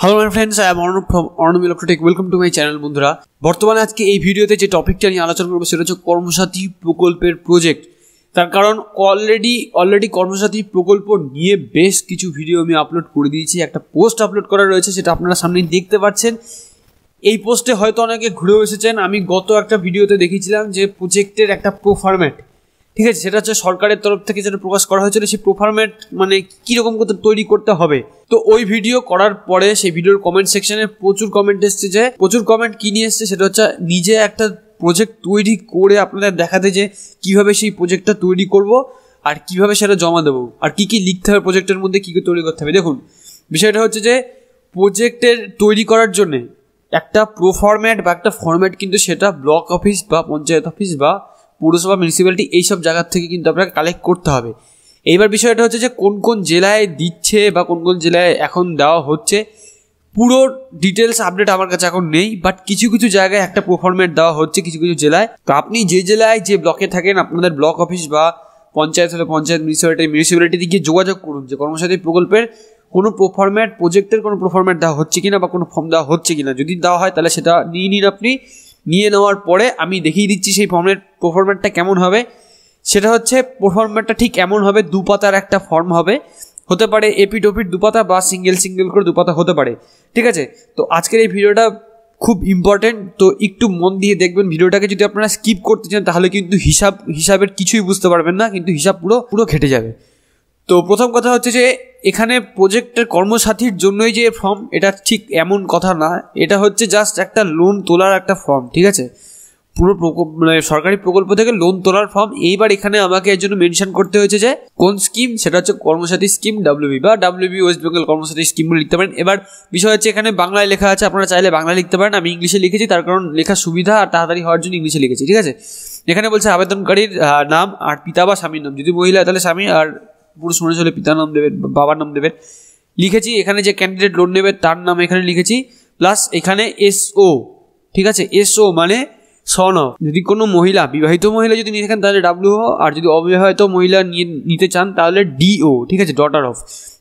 hello my friends I am Arnab from Arnab electronic welcome to my channel বন্ধুরা বর্তমানে আজকে এই ভিডিওতে যে টপিকটা নিয়ে আলোচনা করবো সেটা হচ্ছে কর্মসাথী প্রকল্পের প্রজেক্ট তার কারণ অলরেডি অলরেডি কর্মসাথী প্রকল্প নিয়ে বেশ কিছু ভিডিও আমি আপলোড করে দিয়েছি একটা পোস্ট আপলোড করা রয়েছে সেটা আপনারা সামনেই দেখতে পাচ্ছেন এই পোস্টে হয়তো অনেকে ঘুরেও এসেছেন আমি গত একটা ভিডিওতে দেখেছিলাম যে প্রজেক্টের একটা প্রো ফরম্যাট ঠিক আছে সেটা হচ্ছে সরকারের তরফ থেকে যেটা প্রকাশ করা হয়েছিল সেই প্রোফার্মেট মানে কীরকম করতে তৈরি করতে হবে তো ওই ভিডিও করার পরে সেই ভিডিওর কমেন্ট সেকশনে প্রচুর কমেন্ট এসছে যে প্রচুর কমেন্ট কী নিয়ে এসছে সেটা হচ্ছে নিজে একটা প্রজেক্ট তৈরি করে আপনাদের দেখাতে যে কিভাবে সেই প্রজেক্টটা তৈরি করব আর কিভাবে সেটা জমা দেবো আর কি কি লিখতে হবে প্রজেক্টের মধ্যে কী কী তৈরি করতে হবে দেখুন বিষয়টা হচ্ছে যে প্রজেক্টের তৈরি করার জন্যে একটা প্রো বা একটা ফরম্যাট কিন্তু সেটা ব্লক অফিস বা পঞ্চায়েত অফিস বা পৌরসভা মিউনিসিপ্যালিটি এইসব জায়গার থেকে কিন্তু আপনাকে কালেক্ট করতে হবে এইবার বিষয়টা হচ্ছে যে কোন কোন জেলায় দিচ্ছে বা কোন কোন জেলায় এখন দেওয়া হচ্ছে পুরো ডিটেলস আপডেট আমার কাছে এখন নেই বাট কিছু কিছু জায়গায় একটা প্রফরমেট দেওয়া হচ্ছে কিছু কিছু জেলায় তো আপনি যে জেলায় যে ব্লকে থাকেন আপনাদের ব্লক অফিস বা পঞ্চায়েত হলে পঞ্চায়েত মিউনিসিপ্যালিটি মিউনিসিপ্যালিটি গিয়ে যোগাযোগ করুন যে কর্মসাথী প্রকল্পের কোনো প্রফরম্যাট প্রজেক্টের কোনো প্রফরম্যাট দেওয়া হচ্ছে কিনা বা কোনো ফর্ম দেওয়া হচ্ছে কিনা যদি দেওয়া হয় তাহলে সেটা নিয়ে নিন আপনি নিয়ে নেওয়ার পরে আমি দেখিয়ে দিচ্ছি সেই ফর্মের ফর্ম্যাটটা কেমন হবে সেটা হচ্ছে ফর্ম্যাটটা ঠিক এমন হবে দু পাতার একটা ফর্ম হবে হতে পারে এপিট ওপিট দুপাতা বা সিঙ্গেল সিঙ্গেল করে দুপাতা হতে পারে ঠিক আছে তো আজকের এই ভিডিওটা খুব ইম্পর্টেন্ট তো একটু মন দিয়ে দেখবেন ভিডিওটাকে যদি আপনারা স্কিপ করতে চান তাহলে কিন্তু হিসাব হিসাবের কিছুই বুঝতে পারবেন না কিন্তু হিসাব পুরো পুরো খেটে যাবে তো প্রথম কথা হচ্ছে যে এখানে প্রজেক্টের কর্মসাথীর জন্যই যে ফর্ম এটা ঠিক এমন কথা না এটা হচ্ছে জাস্ট একটা লোন তোলার একটা ফর্ম ঠিক আছে পুরো মানে সরকারি প্রকল্প থেকে লোন তোলার ফর্ম এইবার এখানে আমাকে এর জন্য মেনশন করতে হয়েছে যে কোন স্কিম সেটা হচ্ছে কর্মসাথী স্কিম ডাব্লিউবি বা ডাব্লিউবি ওয়েস্ট বেঙ্গল কর্মসাথী স্কিম বলে লিখতে পারেন এবার বিষয় হচ্ছে এখানে বাংলায় লেখা আছে আপনারা চাইলে বাংলা লিখতে পারেন আমি ইংলিশে লিখেছি তার কারণ লেখা সুবিধা আর তাড়াতাড়ি হওয়ার জন্য ইংলিশে লিখেছি ঠিক আছে এখানে বলছে আবেদনকারীর নাম আর পিতা বা স্বামীর নাম যদি মহিলা তাহলে স্বামী আর পুরো শুনে চলে পিতার নাম দেবেন বাবার নাম দেবেন লিখেছি এখানে যে ক্যান্ডিডেট লোন নেবে তার নাম এখানে লিখেছি প্লাস এখানে এসও ঠিক আছে এসও মানে সন যদি কোনো মহিলা বিবাহিত মহিলা যদি নিয়ে থাকেন তাহলে ডাব্লিউ আর যদি অবিবাহিত মহিলা নিয়ে নিতে চান তাহলে ডিও ঠিক আছে ডটার অফ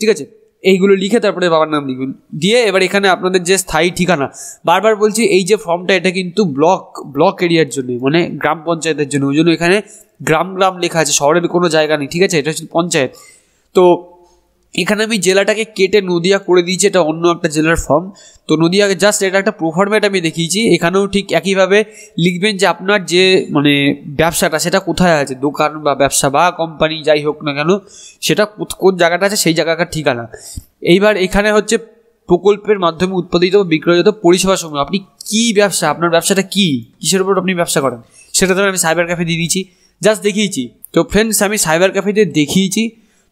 ঠিক আছে এইগুলো লিখে তারপরে বাবার নাম লিখবেন দিয়ে এবার এখানে আপনাদের যে স্থায়ী ঠিকানা বারবার বলছি এই যে ফর্মটা এটা কিন্তু ব্লক ব্লক এরিয়ার জন্য মানে গ্রাম পঞ্চায়েতের জন্য ওই জন্য এখানে গ্রাম গ্রাম লেখা আছে শহরের কোনো জায়গা নেই ঠিক আছে এটা হচ্ছে পঞ্চায়েত তো এখানে আমি জেলাটাকে কেটে নদিয়া করে দিয়েছি এটা অন্য একটা জেলার ফর্ম তো নদিয়াকে জাস্ট এটা একটা প্রফর্মেট আমি দেখিয়েছি এখানেও ঠিক একইভাবে লিখবেন যে আপনার যে মানে ব্যবসাটা সেটা কোথায় আছে দোকান বা ব্যবসা বা কোম্পানি যাই হোক না কেন সেটা কোন জায়গাটা আছে সেই জায়গাকার ঠিকানা এইবার এখানে হচ্ছে প্রকল্পের মাধ্যমে উৎপাদিত বিক্রয়জাত পরিষেবা সমূহ আপনি কী ব্যবসা আপনার ব্যবসাটা কী কিসের উপর আপনি ব্যবসা করেন সেটা ধরুন আমি সাইবার ক্যাফে দিয়ে দিয়েছি জাস্ট দেখিয়েছি তো ফ্রেন্ডস আমি সাইবার ক্যাফেতে দেখিয়েছি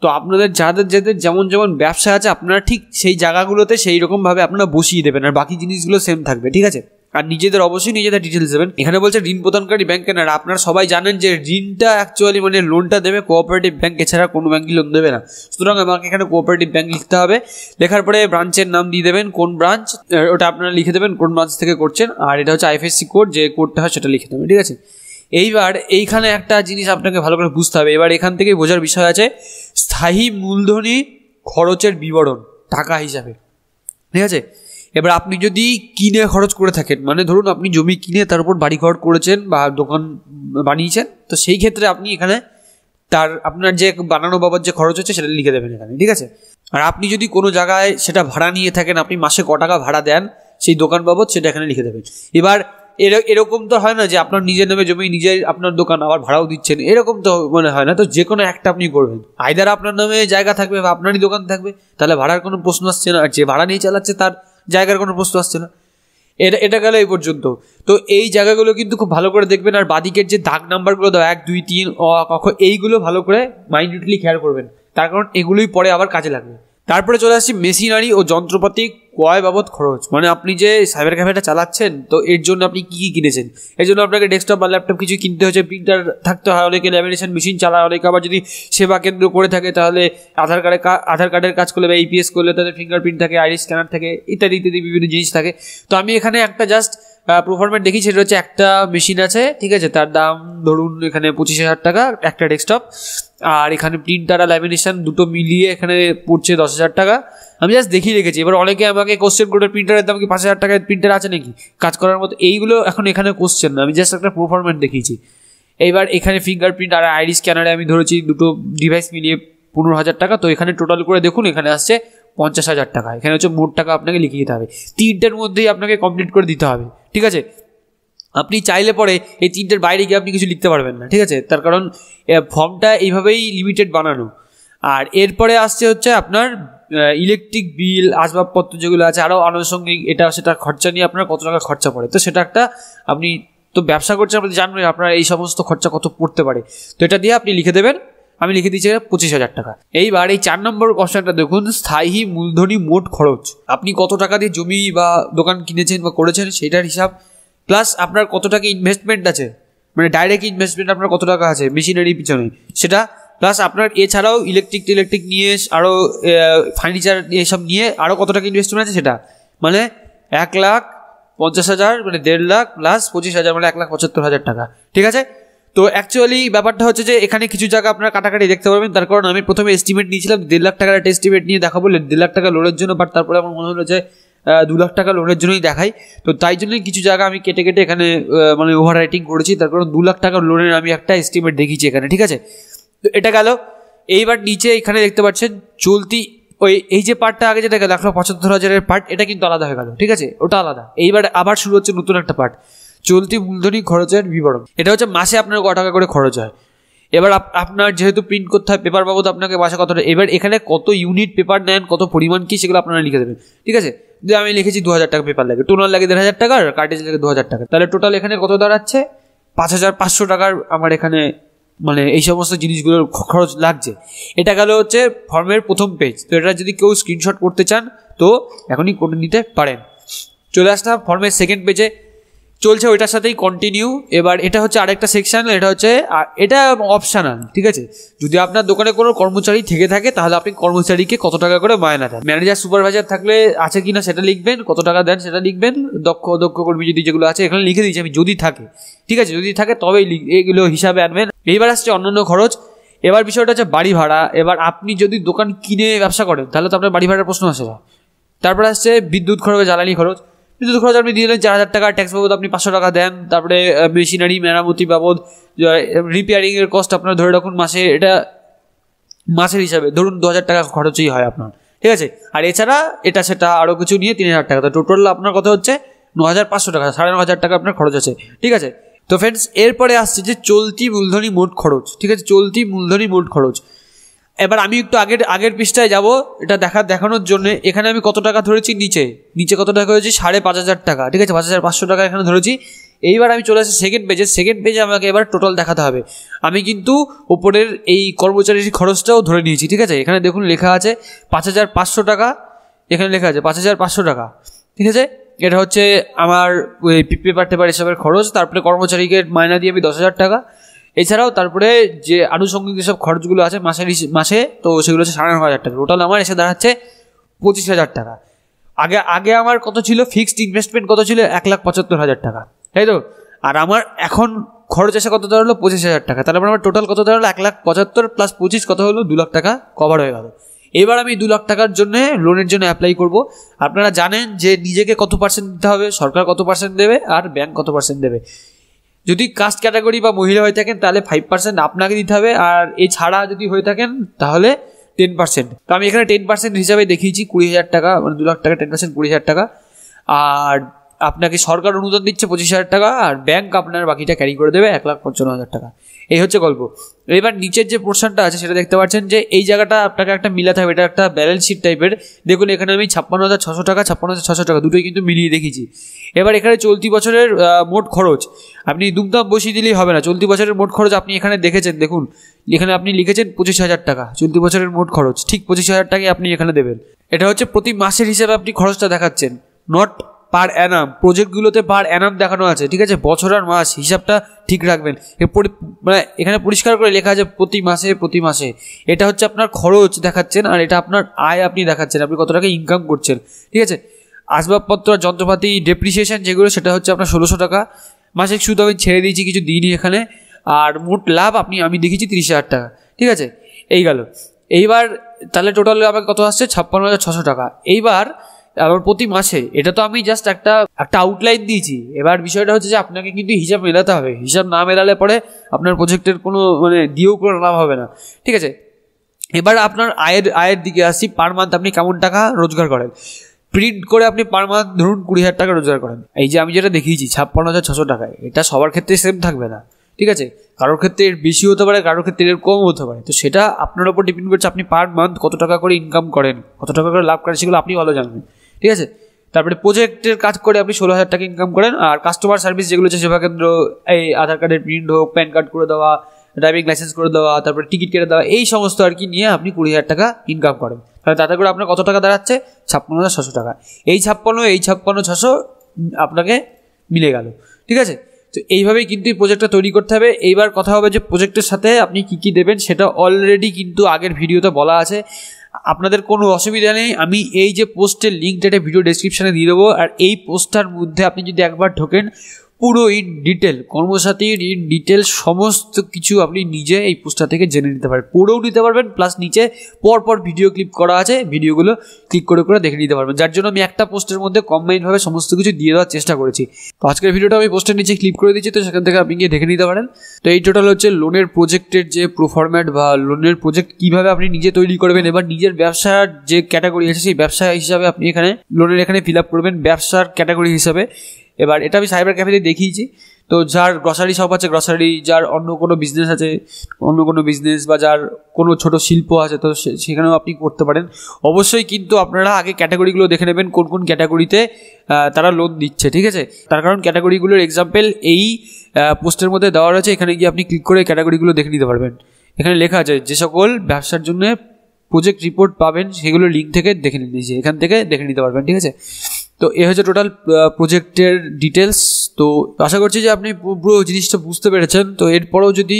তো আপনাদের যাদের যাদের যেমন যেমন ব্যবসা আছে আপনারা ঠিক সেই জায়গাগুলোতে সেই রকমভাবে আপনারা বসিয়ে দেবেন আর বাকি জিনিসগুলো সেম থাকবে ঠিক আছে আর নিজেদের অবশ্যই নিজেদের ডিটেলস দেবেন এখানে বলছে ঋণ প্রদানকারী ব্যাংক আর আপনারা সবাই জানেন যে ঋণটা অ্যাকচুয়ালি মানে লোনটা দেবে কোঅপারেটিভ ব্যাংক এছাড়া কোনো ব্যাঙ্কই লোন দেবে না সুতরাং আমাকে এখানে কোঅপারেটিভ ব্যাঙ্ক লিখতে হবে লেখার পরে ব্রাঞ্চের নাম দিয়ে দেবেন কোন ব্রাঞ্চ ওটা আপনারা লিখে দেবেন কোন ব্রাঞ্চ থেকে করছেন আর এটা হচ্ছে আইএফএসসি কোড যে কোডটা হয় সেটা লিখে দেবেন ঠিক আছে এইবার এইখানে একটা জিনিস আপনাকে ভালো করে বুঝতে হবে এবার এখান থেকে বোঝার বিষয় আছে স্থায়ী মূলধনী খরচের বিবরণ টাকা হিসাবে ঠিক আছে এবার আপনি যদি কিনে খরচ করে থাকেন মানে ধরুন আপনি জমি কিনে তার উপর ঘর করেছেন বা দোকান বানিয়েছেন তো সেই ক্ষেত্রে আপনি এখানে তার আপনার যে বানানো বাবার যে খরচ হচ্ছে সেটা লিখে দেবেন এখানে ঠিক আছে আর আপনি যদি কোনো জায়গায় সেটা ভাড়া নিয়ে থাকেন আপনি মাসে ক টাকা ভাড়া দেন সেই দোকান বাবদ সেটা এখানে লিখে দেবেন এবার এরকম তো হয় না যে আপনার নিজের নামে জমি নিজের আপনার দোকান আবার ভাড়াও দিচ্ছেন এরকম তো মনে হয় না তো যে কোনো একটা আপনি করবেন আইদার আপনার নামে জায়গা থাকবে বা আপনারই দোকান থাকবে তাহলে ভাড়ার কোনো প্রশ্ন আসছে না আর যে ভাড়া নিয়ে চালাচ্ছে তার জায়গার কোনো প্রশ্ন আসছে না এটা এটা গেল এই পর্যন্ত তো এই জায়গাগুলো কিন্তু খুব ভালো করে দেখবেন আর বাদিকের যে দাগ নাম্বারগুলো দাও এক দুই তিন অ কখ এইগুলো ভালো করে মাইনিউটলি খেয়াল করবেন তার কারণ এগুলোই পরে আবার কাজে লাগবে তারপরে চলে আসছি মেশিনারি ও যন্ত্রপাতি ক্রয় বাবদ খরচ মানে আপনি যে সাইবার ক্যাফেটা চালাচ্ছেন তো এর জন্য আপনি কী কী কিনেছেন এর জন্য আপনাকে ডেস্কটপ বা ল্যাপটপ কিছু কিনতে হয়েছে প্রিন্টার থাকতে হয় অনেকে ল্যামিনেশন মেশিন চালায় অনেকে আবার যদি সেবা কেন্দ্র করে থাকে তাহলে আধার কার্ডে আধার কার্ডের কাজ করলে বা ইপিএস করলে তাদের ফিঙ্গারপ্রিন্ট থাকে আইডি স্ক্যানার থাকে ইত্যাদি ইত্যাদি বিভিন্ন জিনিস থাকে তো আমি এখানে একটা জাস্ট প্রফরমেন্ট দেখি সেটা হচ্ছে একটা মেশিন আছে ঠিক আছে তার দাম ধরুন এখানে পঁচিশ হাজার টাকা একটা ডেস্কটপ আর এখানে প্রিন্টার আর ল্যামিনেশন দুটো মিলিয়ে এখানে পড়ছে দশ হাজার টাকা আমি জাস্ট দেখিয়ে রেখেছি এবার অনেকে আমাকে কোশ্চেন করে প্রিন্টারের দাম কি পাঁচ হাজার টাকার প্রিন্টার আছে নাকি কাজ করার মতো এইগুলো এখন এখানে কোশ্চেন না আমি জাস্ট একটা প্রোফরম্যাট দেখিয়েছি এইবার এখানে ফিঙ্গারপ্রিন্ট আর আইরিস স্ক্যানারে আমি ধরেছি দুটো ডিভাইস মিলিয়ে পনেরো হাজার টাকা তো এখানে টোটাল করে দেখুন এখানে আসছে পঞ্চাশ হাজার টাকা এখানে হচ্ছে মোট টাকা আপনাকে লিখে দিতে হবে তিনটার মধ্যেই আপনাকে কমপ্লিট করে দিতে হবে ঠিক আছে আপনি চাইলে পরে এই তিনটের বাইরে গিয়ে আপনি কিছু লিখতে পারবেন না ঠিক আছে তার কারণ ফর্মটা এইভাবেই লিমিটেড বানানো আর এরপরে আসছে হচ্ছে আপনার ইলেকট্রিক বিল আসবাবপত্র যেগুলো আছে আরও আনুষঙ্গিক এটা সেটা খরচা নিয়ে আপনার কত টাকা খরচা পড়ে তো সেটা একটা আপনি তো ব্যবসা করছেন আপনি জানবেন আপনার এই সমস্ত খরচা কত পড়তে পারে তো এটা দিয়ে আপনি লিখে দেবেন আমি লিখে দিচ্ছি পঁচিশ হাজার টাকা এইবার এই চার নম্বর কোশ্চেনটা দেখুন স্থায়ী মূলধনী মোট খরচ আপনি কত টাকা দিয়ে জমি বা দোকান কিনেছেন বা করেছেন সেটার হিসাব প্লাস আপনার কত টাকা ইনভেস্টমেন্ট আছে মানে ডাইরেক্ট ইনভেস্টমেন্ট আপনার কত টাকা আছে মেশিনারি পিছনে সেটা প্লাস আপনার এছাড়াও ইলেকট্রিক টিলেকট্রিক নিয়ে আরও ফার্নিচার এসব নিয়ে আরও কত টাকা ইনভেস্টমেন্ট আছে সেটা মানে এক লাখ পঞ্চাশ হাজার মানে দেড় লাখ প্লাস পঁচিশ হাজার মানে এক লাখ পঁচাত্তর হাজার টাকা ঠিক আছে তো অ্যাকচুয়ালি ব্যাপারটা হচ্ছে যে এখানে কিছু জায়গা আপনারা কাটাকাটি দেখতে পারবেন তার কারণ আমি প্রথমে এস্টিমেট নিয়েছিলাম দেড় লাখ টাকার একটা এস্টিমেট নিয়ে দেখাবো দেড় লাখ টাকা লোনের জন্য বাট তারপরে আমার মনে হলো যে দু লাখ টাকা লোনের জন্যই দেখাই তো তাই জন্যই কিছু জায়গা আমি কেটে কেটে এখানে মানে ওভার রাইটিং করেছি তার কারণ দু লাখ টাকার লোনের আমি একটা এস্টিমেট দেখিয়েছি এখানে ঠিক আছে তো এটা গেল এইবার নিচে এখানে দেখতে পাচ্ছেন চলতি ওই এই যে পার্টটা আগে যেটা গেল এক পঁচাত্তর হাজারের পার্ট এটা কিন্তু আলাদা হয়ে গেল ঠিক আছে ওটা আলাদা এইবার আবার শুরু হচ্ছে নতুন একটা পার্ট চলতি মূলধনী খরচের বিবরণ এটা হচ্ছে মাসে আপনার ক টাকা করে খরচ হয় এবার আপনার যেহেতু প্রিন্ট করতে হয় পেপার বাবদ আপনাকে বাসা কতটা এবার এখানে কত ইউনিট পেপার নেন কত পরিমাণ কী সেগুলো আপনারা লিখে দেবেন ঠিক আছে যে আমি লিখেছি দু হাজার টাকা পেপার লাগে টোনার লাগে দেড় হাজার টাকা আর কার্টেজ লাগে দু হাজার টাকা তাহলে টোটাল এখানে কত দাঁড়াচ্ছে পাঁচ হাজার পাঁচশো টাকার আমার এখানে মানে এই সমস্ত জিনিসগুলোর খরচ লাগছে এটা গেল হচ্ছে ফর্মের প্রথম পেজ তো এটা যদি কেউ স্ক্রিনশট করতে চান তো এখনই করে নিতে পারেন চলে আসলাম ফর্মের সেকেন্ড পেজে চলছে ওইটার সাথেই কন্টিনিউ এবার এটা হচ্ছে আরেকটা সেকশান এটা হচ্ছে এটা অপশানাল ঠিক আছে যদি আপনার দোকানে কোনো কর্মচারী থেকে থাকে তাহলে আপনি কর্মচারীকে কত টাকা করে মায়না দেন ম্যানেজার সুপারভাইজার থাকলে আছে কি না সেটা লিখবেন কত টাকা দেন সেটা লিখবেন দক্ষ দক্ষ কর্মী যদি যেগুলো আছে এখানে লিখে দিয়েছি আমি যদি থাকে ঠিক আছে যদি থাকে তবেই এগুলো হিসাবে আনবেন এইবার আসছে অন্যান্য খরচ এবার বিষয়টা হচ্ছে বাড়ি ভাড়া এবার আপনি যদি দোকান কিনে ব্যবসা করেন তাহলে তো আপনার বাড়ি ভাড়ার প্রশ্ন আসে না তারপর আসছে বিদ্যুৎ খরচ জ্বালানি খরচ বিদ্যুৎ খরচ আপনি দিলেন চার হাজার টাকা ট্যাক্স বাবদ আপনি পাঁচশো টাকা দেন তারপরে মেশিনারি মেরামতি বাবদ রিপেয়ারিংয়ের কস্ট আপনার ধরে রাখুন মাসে এটা মাসের হিসাবে ধরুন দু হাজার টাকা খরচই হয় আপনার ঠিক আছে আর এছাড়া এটা সেটা আরও কিছু নিয়ে তিন হাজার টাকা তো টোটাল আপনার কথা হচ্ছে ন হাজার পাঁচশো টাকা সাড়ে ন হাজার টাকা আপনার খরচ আছে ঠিক আছে তো ফ্রেন্ডস এরপরে আসছে যে চলতি মূলধনী মোট খরচ ঠিক আছে চলতি মূলধনী মোট খরচ এবার আমি একটু আগের আগের পৃষ্ঠায় যাব এটা দেখা দেখানোর জন্য এখানে আমি কত টাকা ধরেছি নিচে নিচে কত টাকা হয়েছে সাড়ে পাঁচ হাজার টাকা ঠিক আছে পাঁচ হাজার পাঁচশো টাকা এখানে ধরেছি এইবার আমি চলে আসি সেকেন্ড পেজে সেকেন্ড পেজে আমাকে এবার টোটাল দেখাতে হবে আমি কিন্তু ওপরের এই কর্মচারীর খরচটাও ধরে নিয়েছি ঠিক আছে এখানে দেখুন লেখা আছে পাঁচ হাজার পাঁচশো টাকা এখানে লেখা আছে পাঁচ হাজার পাঁচশো টাকা ঠিক আছে এটা হচ্ছে আমার পেপার টেপার এসবের খরচ তারপরে কর্মচারীকে মাইনা দিয়ে আমি দশ হাজার টাকা এছাড়াও তারপরে যে আনুষঙ্গিক যেসব খরচগুলো আছে মাসে মাসে তো সেগুলো হচ্ছে সাড়ে ন হাজার টাকা টোটাল আমার এসে দাঁড়াচ্ছে পঁচিশ হাজার টাকা আগে আগে আমার কত ছিল ফিক্সড ইনভেস্টমেন্ট কত ছিল এক লাখ পঁচাত্তর হাজার টাকা তাই তো আর আমার এখন খরচ এসে কত দাঁড়ালো পঁচিশ হাজার টাকা তাহলে আমার টোটাল কত দাঁড়ালো এক লাখ পঁচাত্তর প্লাস পঁচিশ কত হলো দু লাখ টাকা কভার হয়ে গেল এবার আমি দু লাখ টাকার জন্য লোনের জন্য অ্যাপ্লাই করব আপনারা জানেন যে নিজেকে কত পার্সেন্ট দিতে হবে সরকার কত পার্সেন্ট দেবে আর ব্যাংক কত পার্সেন্ট দেবে যদি কাস্ট ক্যাটাগরি বা মহিলা হয়ে থাকেন তাহলে ফাইভ পার্সেন্ট আপনাকে দিতে হবে আর এছাড়া যদি হয়ে থাকেন তাহলে টেন পার্সেন্ট তো আমি এখানে টেন পার্সেন্ট হিসাবে দেখিয়েছি কুড়ি হাজার টাকা মানে দু লাখ টাকা টেন পার্সেন্ট কুড়ি হাজার টাকা আর আপনাকে সরকার অনুদান দিচ্ছে পঁচিশ হাজার টাকা আর ব্যাংক আপনার বাকিটা ক্যারি করে দেবে এক লাখ পঞ্চান্ন হাজার টাকা এই হচ্ছে গল্প এবার নিচের যে পোর্শনটা আছে সেটা দেখতে পাচ্ছেন যে এই জায়গাটা আপনাকে একটা মিলা থাকবে এটা একটা ব্যালেন্স শিট টাইপের দেখুন এখানে আমি ছাপ্পান্ন হাজার ছশো টাকা ছাপ্পান্ন হাজার ছশো টাকা দুটোই কিন্তু মিলিয়ে দেখেছি এবার এখানে চলতি বছরের মোট খরচ আপনি দুমদাম বসিয়ে দিলেই হবে না চলতি বছরের মোট খরচ আপনি এখানে দেখেছেন দেখুন এখানে আপনি লিখেছেন পঁচিশ হাজার টাকা চলতি বছরের মোট খরচ ঠিক পঁচিশ হাজার টাকাই আপনি এখানে দেবেন এটা হচ্ছে প্রতি মাসের হিসাবে আপনি খরচটা দেখাচ্ছেন নট পার অ্যানাম প্রজেক্টগুলোতে পার অ্যানাম দেখানো আছে ঠিক আছে বছর আর মাস হিসাবটা ঠিক রাখবেন মানে এখানে পরিষ্কার করে লেখা আছে প্রতি মাসে প্রতি মাসে এটা হচ্ছে আপনার খরচ দেখাচ্ছেন আর এটা আপনার আয় আপনি দেখাচ্ছেন আপনি কত টাকা ইনকাম করছেন ঠিক আছে আসবাবপত্র যন্ত্রপাতি ডেপ্রিসিয়েশন যেগুলো সেটা হচ্ছে আপনার ষোলোশো টাকা মাসিক সুদ আমি ছেড়ে দিয়েছি কিছু দিনই এখানে আর মোট লাভ আপনি আমি দেখেছি তিরিশ হাজার টাকা ঠিক আছে এই গেল এইবার তাহলে টোটাল আমাকে কত আসছে ছাপ্পান্ন হাজার ছশো টাকা এইবার আমার প্রতি মাসে এটা তো আমি জাস্ট একটা একটা আউটলাইন দিয়েছি এবার বিষয়টা হচ্ছে যে আপনাকে কিন্তু হিসাব মেলাতে হবে হিসাব না মেলালে পরে আপনার প্রজেক্টের কোনো মানে দিয়েও কোনো লাভ হবে না ঠিক আছে এবার আপনার আয়ের আয়ের দিকে আসছি পার মান্থ আপনি কেমন টাকা রোজগার করেন প্রিন্ট করে আপনি পার মান্থ ধরুন কুড়ি হাজার টাকা রোজগার করেন এই যে আমি যেটা দেখিয়েছি ছাপ্পান্ন হাজার ছশো টাকায় এটা সবার ক্ষেত্রে সেম থাকবে না ঠিক আছে কারোর ক্ষেত্রে এর বেশি হতে পারে কারোর ক্ষেত্রে এর কম হতে পারে তো সেটা আপনার ওপর ডিপেন্ড করছে আপনি পার মান্থ কত টাকা করে ইনকাম করেন কত টাকা করে লাভ করেন সেগুলো আপনি ভালো জানবেন ঠিক আছে তারপরে প্রজেক্টের কাজ করে আপনি ষোলো হাজার টাকা ইনকাম করেন আর কাস্টমার সার্ভিস যেগুলো আছে সেবা কেন্দ্র এই আধার কার্ডের প্রিন্ট হোক প্যান কার্ড করে দেওয়া ড্রাইভিং লাইসেন্স করে দেওয়া তারপরে টিকিট কেটে দেওয়া এই সমস্ত আর কি নিয়ে আপনি কুড়ি হাজার টাকা ইনকাম করেন তাহলে তাতে করে আপনার কত টাকা দাঁড়াচ্ছে ছাপ্পান্ন হাজার ছশো টাকা এই ছাপ্পান্ন এই ছাপ্পান্ন ছশো আপনাকে মিলে গেল ঠিক আছে তো এইভাবেই কিন্তু এই প্রোজেক্টটা তৈরি করতে হবে এইবার কথা হবে যে প্রোজেক্টের সাথে আপনি কি কি দেবেন সেটা অলরেডি কিন্তু আগের ভিডিওতে বলা আছে আপনাদের কোনো অসুবিধা নেই আমি এই যে পোস্টের লিঙ্কটা ভিডিও ডেসক্রিপশানে দিয়ে দেবো আর এই পোস্টটার মধ্যে আপনি যদি একবার ঢোকেন পুরো ইন ডিটেল কর্মসাথীর ইন ডিটেল সমস্ত কিছু আপনি নিজে এই পোস্টটা থেকে জেনে নিতে পারবেন পড়েও নিতে পারবেন প্লাস নিচে পরপর ভিডিও ক্লিপ করা আছে ভিডিওগুলো ক্লিক করে করে দেখে নিতে পারবেন যার জন্য আমি একটা পোস্টের মধ্যে কম্বাইনভাবে সমস্ত কিছু দিয়ে দেওয়ার চেষ্টা করেছি তো আজকের ভিডিওটা আমি পোস্টের নিচে ক্লিক করে দিচ্ছি তো সেখান থেকে আপনি গিয়ে দেখে নিতে পারেন তো এই টোটাল হচ্ছে লোনের প্রোজেক্টের যে প্রোফরম্যাট বা লোনের প্রোজেক্ট কিভাবে আপনি নিজে তৈরি করবেন এবার নিজের ব্যবসার যে ক্যাটাগরি আছে সেই ব্যবসা হিসাবে আপনি এখানে লোনের এখানে ফিল আপ করবেন ব্যবসার ক্যাটাগরি হিসাবে এবার এটা আমি সাইবার ক্যাফেতে দেখিয়েছি তো যার গ্রসারি শপ আছে গ্রসারি যার অন্য কোনো বিজনেস আছে অন্য কোনো বিজনেস বা যার কোনো ছোট শিল্প আছে তো সেখানেও আপনি করতে পারেন অবশ্যই কিন্তু আপনারা আগে ক্যাটাগরিগুলো দেখে নেবেন কোন কোন ক্যাটাগরিতে তারা লোন দিচ্ছে ঠিক আছে তার কারণ ক্যাটাগরিগুলোর এক্সাম্পল এই পোস্টের মধ্যে দেওয়া রয়েছে এখানে গিয়ে আপনি ক্লিক করে ক্যাটাগরিগুলো দেখে নিতে পারবেন এখানে লেখা আছে যে সকল ব্যবসার জন্য প্রজেক্ট রিপোর্ট পাবেন সেগুলো লিঙ্ক থেকে দেখে নিতে এখান থেকে দেখে নিতে পারবেন ঠিক আছে তো এ হচ্ছে টোটাল প্রজেক্টের ডিটেলস তো আশা করছি যে আপনি পুরো জিনিসটা বুঝতে পেরেছেন তো এরপরেও যদি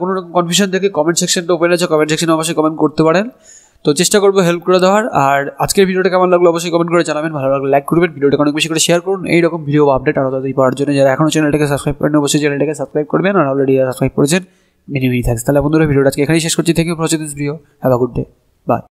কোনো রকম কনফিউশন থেকে কমেন্ট সেকশনটা ওপেন আছে কমেন্ট সেকশনে অবশ্যই কমেন্ট করতে পারেন তো চেষ্টা করবো হেল্প করে দেওয়ার আর আজকের ভিডিওটা কেমন লাগলো অবশ্যই কমেন্ট করে জানাবেন ভালো লাগলে লাইক করবেন ভিডিওটা অনেক বেশি করে শেয়ার করুন এইরকম ভিডিও আপডেট আরও তাদের পাওয়ার জন্য যারা এখনও চ্যানেলটাকে সাবস্ক্রাইব করেন অবশ্যই চ্যানেলটাকে সাবস্ক্রাইব করবেন আর অলরেডি সাবস্ক্রাইব করেছেন মেনি মেনি তাহলে বন্ধুরা ভিডিওটা আজকে এখানেই শেষ করছি thank you for watching this video have a good day by